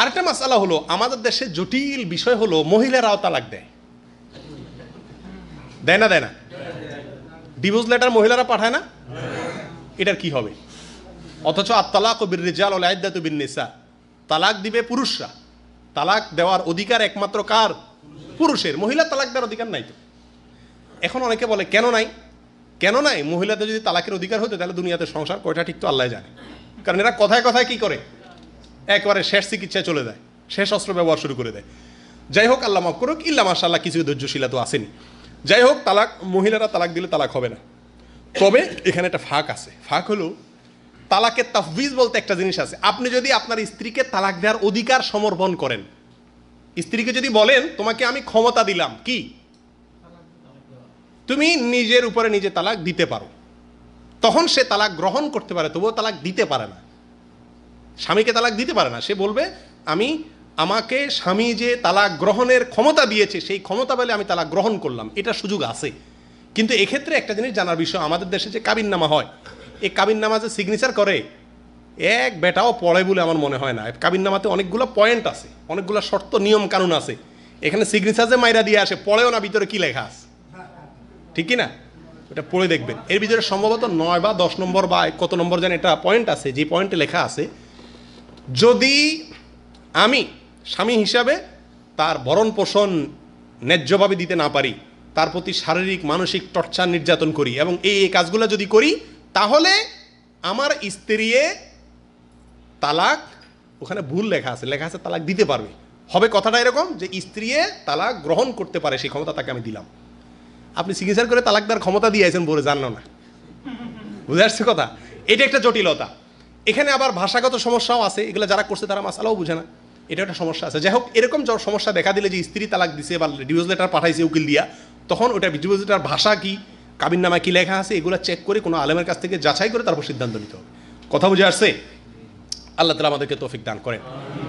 আরেকটা মাসালা হলো আমাদের দেশে জটিল বিষয় হলো মহিলারাও তালাক দেয় দেয় না দেয় না ডিভোর্স লেটার মহিলারা পাঠায় না এটার কি হবে অথচ আত্তালাক ও বিরিজাল ও লাইদ্দাত বিনিসা তালাক দিবে পুরুষরা তালাক দেওয়ার অধিকার একমাত্র কার পুরুষের মহিলা তালাক দেওয়ার অধিকার নাই তো এখন অনেকে বলে কেন নাই কেন নাই মহিলাদের যদি তালাকের অধিকার হতো তাহলে দুনিয়াতে সংসার কয়টা ঠিক তো আল্লাহ জানে কারণ এরা কথায় কথায় কি করে একবারে শেষ চিকিৎসা চলে যায় শেষ অস্ত্র ব্যবহার শুরু করে দেয় যাই হোক আল্লাহ মাফ করুক ইল্লা মাসাল্লাহ কিছু ধৈর্যশীলা তো আসেনি যাই হোক তালাক মহিলারা তালাক দিলে তালাক হবে না তবে এখানে একটা ফাঁক আছে ফাঁক হলো তালাকের তাফবিজ বলতে একটা জিনিস আছে আপনি যদি আপনার স্ত্রীকে তালাক দেওয়ার অধিকার সমর্পণ করেন স্ত্রীকে যদি বলেন তোমাকে আমি ক্ষমতা দিলাম কি তুমি নিজের উপরে নিজে তালাক দিতে পারো তখন সে তালাক গ্রহণ করতে পারে তবুও তালাক দিতে পারে না স্বামীকে তালাক দিতে পারে না সে বলবে আমি আমাকে স্বামী যে তালাক গ্রহণের ক্ষমতা দিয়েছে সেই ক্ষমতা বলে আমি তালাক গ্রহণ করলাম এটা সুযোগ আছে কিন্তু এক্ষেত্রে একটা জিনিস জানার বিষয় আমাদের দেশে যে কাবিননামা হয় এই কাবিননামা যে সিগনেচার করে এক বেটাও পড়ে বলে আমার মনে হয় না কাবিননামাতে অনেকগুলো পয়েন্ট আছে অনেকগুলো শর্ত নিয়ম কানুন আছে এখানে সিগনেচার যে মাইরা দিয়ে আসে পড়েও না ভিতরে কী লেখা আছে ঠিক না এটা পড়ে দেখবেন এর ভিতরে সম্ভবত নয় বা দশ নম্বর বা কত নম্বর যেন এটা পয়েন্ট আছে যে পয়েন্টে লেখা আছে যদি আমি স্বামী হিসাবে তার ভরণ পোষণ ন্যায্যভাবে দিতে না পারি তার প্রতি শারীরিক মানসিক টর্চার নির্যাতন করি এবং এই এই কাজগুলো যদি করি তাহলে আমার স্ত্রীয়ে তালাক ওখানে ভুল লেখা আছে লেখা আছে তালাক দিতে পারবে হবে কথাটা এরকম যে স্ত্রীয়ে তালাক গ্রহণ করতে পারে সেই ক্ষমতা তাকে আমি দিলাম আপনি সিগনেচার করে তালাক দেওয়ার ক্ষমতা দিয়েছেন বলে জানলো না বুঝে আসছে কথা এটা একটা জটিলতা এখানে আবার ভাষাগত সমস্যাও আছে এগুলো যারা করছে তারা মাসালাও বুঝে না এটা একটা সমস্যা আছে যাই হোক এরকম সমস্যা দেখা দিলে যে স্ত্রী তালাক দিছে বা ডিভোর্স লেটার পাঠাইছে উকিল দিয়া তখন ওটা ডিভোর্স লেটার ভাষা কী কাবিন নামায় কী লেখা আছে এগুলো চেক করে কোনো আলেমের কাছ থেকে যাচাই করে তারপর সিদ্ধান্ত নিতে হবে কথা বুঝে আসছে আল্লাহ তালা আমাদেরকে তৌফিক দান করেন